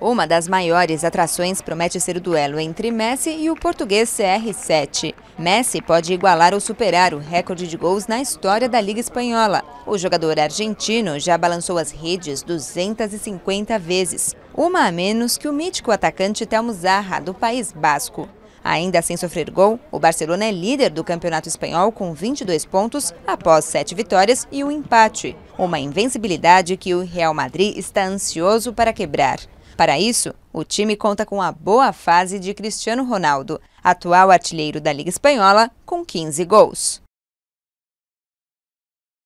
Uma das maiores atrações promete ser o duelo entre Messi e o português CR7. Messi pode igualar ou superar o recorde de gols na história da Liga Espanhola. O jogador argentino já balançou as redes 250 vezes, uma a menos que o mítico atacante Telmo Zarra, do País Basco. Ainda sem sofrer gol, o Barcelona é líder do campeonato espanhol com 22 pontos após 7 vitórias e um empate uma invencibilidade que o Real Madrid está ansioso para quebrar. Para isso, o time conta com a boa fase de Cristiano Ronaldo, atual artilheiro da Liga Espanhola, com 15 gols.